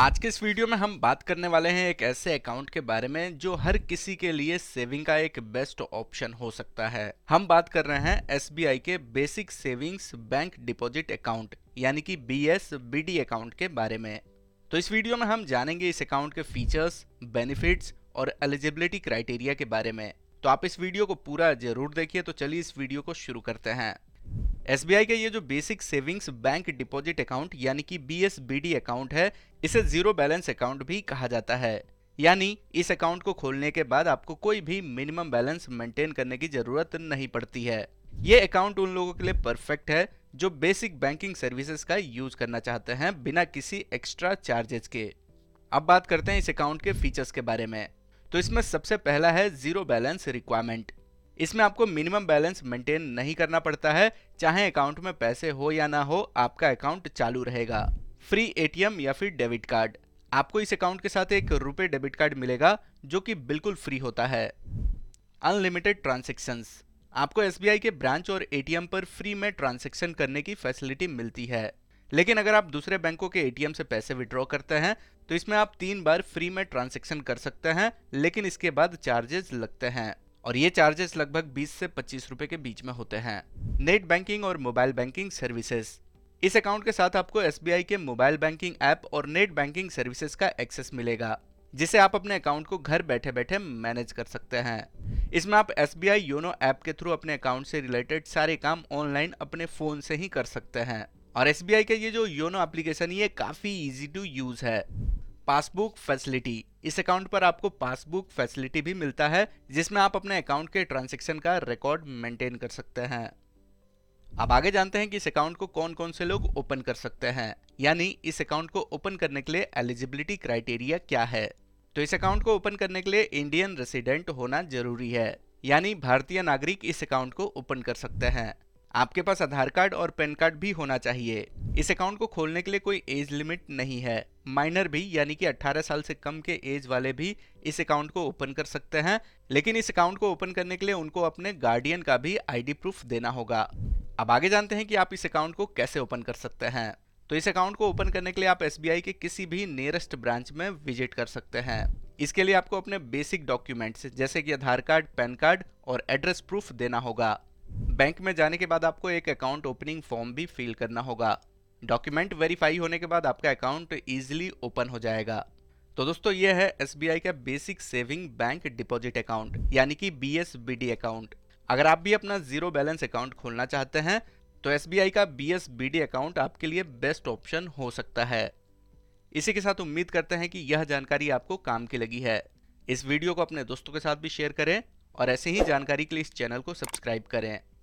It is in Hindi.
आज के इस वीडियो में हम बात करने वाले हैं एक ऐसे अकाउंट के बारे में जो हर किसी के लिए सेविंग का एक बेस्ट ऑप्शन हो सकता है हम बात कर रहे हैं एस के basic savings bank deposit account यानी कि बी एस अकाउंट के बारे में तो इस वीडियो में हम जानेंगे इस अकाउंट के फीचर्स बेनिफिट्स और एलिजिबिलिटी क्राइटेरिया के बारे में तो आप इस वीडियो को पूरा जरूर देखिए तो चलिए इस वीडियो को शुरू करते हैं एस का ये जो basic savings bank deposit account यानी कि बी अकाउंट है इसे जीरो बैलेंस अकाउंट भी कहा जाता है यानी इस अकाउंट को खोलने के बाद आपको कोई भी मिनिमम बैलेंस मेंटेन करने की जरूरत नहीं पड़ती है ये अकाउंट उन लोगों के लिए परफेक्ट है जो बेसिक बैंकिंग सर्विसेज का यूज करना चाहते हैं बिना किसी एक्स्ट्रा चार्जेस के अब बात करते हैं इस अकाउंट के फीचर्स के बारे में तो इसमें सबसे पहला है जीरो बैलेंस रिक्वायरमेंट इसमें आपको मिनिमम बैलेंस मेंटेन नहीं करना पड़ता है चाहे अकाउंट में पैसे हो या ना हो आपका अकाउंट चालू रहेगा फ्री एटीएम या फिर डेबिट कार्ड आपको इस अकाउंट के साथ एक रुपए डेबिट कार्ड मिलेगा जो कि बिल्कुल फ्री होता है अनलिमिटेड ट्रांजेक्शन्स आपको एस के ब्रांच और एटीएम पर फ्री में ट्रांजेक्शन करने की फैसिलिटी मिलती है लेकिन अगर आप दूसरे बैंकों के एटीएम से पैसे विड्रॉ करते हैं तो इसमें आप तीन बार फ्री में ट्रांजेक्शन कर सकते हैं लेकिन इसके बाद चार्जेस लगते हैं और ये चार्जेस लगभग 20 से पच्चीस रुपए के बीच में होते हैं नेट बैंकिंग और मोबाइल बैंकिंग सर्विसेज इस अकाउंट के साथ आपको एस के मोबाइल बैंकिंग ऐप और नेट बैंकिंग सर्विसेज का एक्सेस मिलेगा जिसे आप अपने अकाउंट को घर बैठे बैठे मैनेज कर सकते हैं इसमें आप S B I YONO app के थ्रू अपने अकाउंट से रिलेटेड सारे काम ऑनलाइन अपने फोन से ही कर सकते हैं और एस बी आई का ये जो योनो एप्लीकेशन ये काफी इजी टू यूज है पासबुक फैसिलिटी इस अकाउंट पर आपको पासबुक फैसिलिटी भी मिलता है जिसमें आप अपने अकाउंट के ट्रांजेक्शन का रिकॉर्ड मेंटेन कर सकते हैं अब आगे जानते हैं कि इस अकाउंट को कौन कौन से लोग ओपन कर सकते हैं यानी इस अकाउंट को ओपन करने के लिए एलिजिबिलिटी क्राइटेरिया क्या है तो इस अकाउंट को ओपन करने के लिए इंडियन रेसिडेंट होना जरूरी है यानी भारतीय नागरिक इस अकाउंट को ओपन कर सकते हैं आपके पास आधार कार्ड और पैन कार्ड भी होना चाहिए इस अकाउंट को खोलने के लिए कोई एज लिमिट नहीं है माइनर भी यानी कि 18 साल से कम के एज वाले भी इस अकाउंट को ओपन कर सकते हैं लेकिन इस अकाउंट को ओपन करने के लिए उनको अपने गार्डियन का भी आईडी प्रूफ देना होगा अब आगे जानते हैं कि आप इस अकाउंट को कैसे ओपन कर सकते हैं तो इस अकाउंट को ओपन करने के लिए आप एस के किसी भी नियरेस्ट ब्रांच में विजिट कर सकते हैं इसके लिए आपको अपने बेसिक डॉक्यूमेंट्स जैसे कि आधार कार्ड पैन कार्ड और एड्रेस प्रूफ देना होगा बैंक में जाने के बाद आपको एक अकाउंट ओपनिंग फॉर्म भी फिल करना होगा डॉक्यूमेंट वेरीफाई होने के बाद आपका अकाउंट ईजिली ओपन हो जाएगा तो दोस्तों ये है एस का basic saving bank deposit account यानी कि बी अकाउंट अगर आप भी अपना जीरो बैलेंस अकाउंट खोलना चाहते हैं तो एस का बी अकाउंट आपके लिए बेस्ट ऑप्शन हो सकता है इसी के साथ उम्मीद करते हैं कि यह जानकारी आपको काम की लगी है इस वीडियो को अपने दोस्तों के साथ भी शेयर करें और ऐसे ही जानकारी के लिए इस चैनल को सब्सक्राइब करें